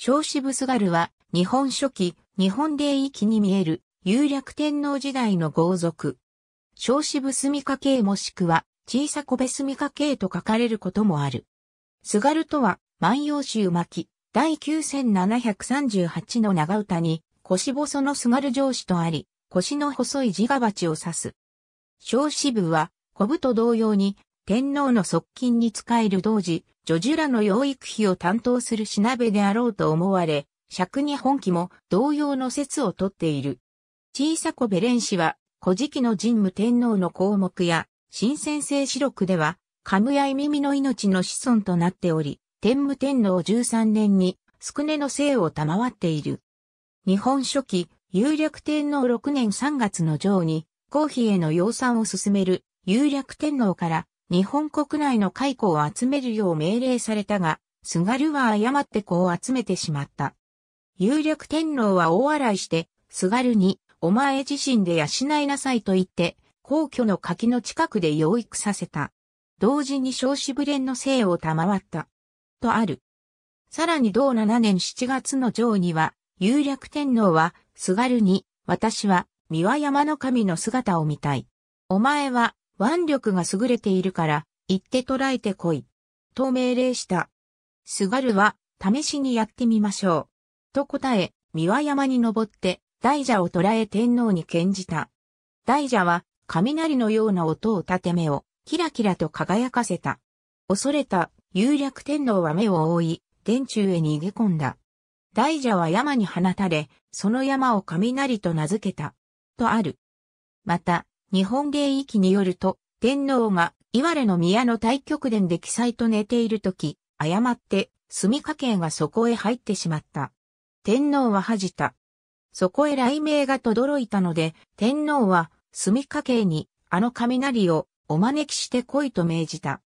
小子ブスガルは、日本初期、日本霊域に見える、有略天皇時代の豪族。小子ブスミカ系もしくは、小さ小すスミカ系と書かれることもある。スガルとは、万葉集巻、第9738の長唄に、腰細のすがる上司とあり、腰の細い自我鉢を指す。小支部は、小部と同様に、天皇の側近に仕える同時、ジョジュラの養育費を担当するしなべであろうと思われ、尺に本気も同様の説をとっている。小さ子ベレン氏は、古事記の神武天皇の項目や、新先生史録では、カムヤイミミの命の子孫となっており、天武天皇13年に、スクネの姓を賜っている。日本書紀、有略天皇6年3月の上に、公費への養蚕を進める、有略天皇から、日本国内の雇を集めるよう命令されたが、ガルは誤って子を集めてしまった。有力天皇は大笑いして、ガルに、お前自身で養いなさいと言って、皇居の柿の近くで養育させた。同時に少子ブレンの生を賜った。とある。さらに同7年7月の上には、有略天皇は、がるに、私は、三輪山の神の姿を見たい。お前は、腕力が優れているから、行って捕らえてこい。と命令した。すがるは、試しにやってみましょう。と答え、三輪山に登って、大蛇を捕らえ天皇に献じた。大蛇は、雷のような音を立て目を、キラキラと輝かせた。恐れた、有略天皇は目を覆い、殿中へ逃げ込んだ。大蛇は山に放たれ、その山を雷と名付けた。とある。また、日本芸域によると、天皇が岩れの宮の太極殿で記載と寝ているとき、誤って、墨家系がそこへ入ってしまった。天皇は恥じた。そこへ雷鳴が轟いたので、天皇は、墨家系に、あの雷を、お招きして来いと命じた。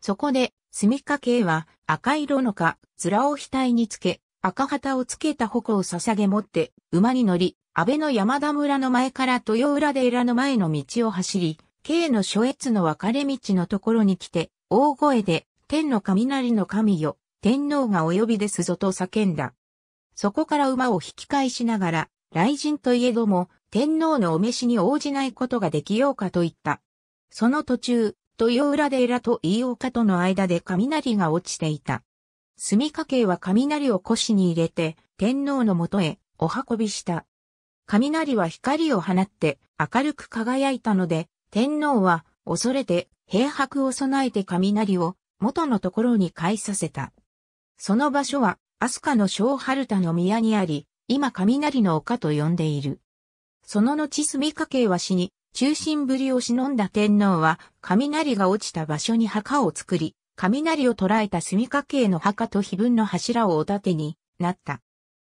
そこで、墨家系は、赤色のか、面を額につけ、赤旗をつけた矛を捧げ持って、馬に乗り、安倍の山田村の前から豊浦寺の前の道を走り、K の諸越の分かれ道のところに来て、大声で、天の雷の神よ、天皇がお呼びですぞと叫んだ。そこから馬を引き返しながら、雷神といえども、天皇のお召しに応じないことができようかと言った。その途中、豊浦寺と飯岡との間で雷が落ちていた。墨家系は雷を腰に入れて、天皇のもとへお運びした。雷は光を放って明るく輝いたので、天皇は恐れて平白を備えて雷を元のところに返させた。その場所は、飛鳥の小春田の宮にあり、今雷の丘と呼んでいる。その後住家系は死に、中心ぶりを忍んだ天皇は、雷が落ちた場所に墓を作り、雷を捉えた墨家系の墓と碑文の柱をお盾になった。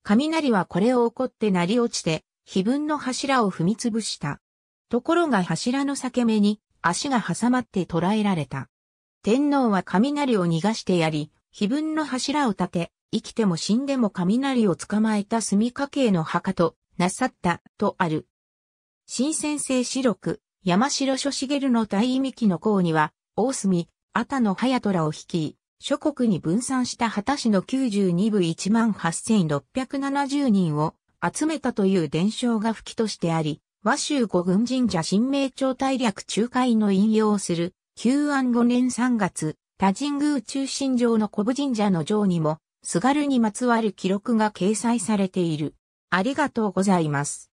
雷はこれを怒って鳴り落ちて、碑文の柱を踏みつぶした。ところが柱の裂け目に足が挟まって捕らえられた。天皇は雷を逃がしてやり、碑文の柱を立て、生きても死んでも雷を捕まえた墨家系の墓となさった、とある。新先生四六、山城諸茂の大意味記の項には、大隅、阿田の早虎を率い、諸国に分散した畑市の92部18670人を集めたという伝承が吹きとしてあり、和州五軍神社新名朝大略仲介の引用する、旧安5年3月、多神宮中心城の古武神社の城にも、すがるにまつわる記録が掲載されている。ありがとうございます。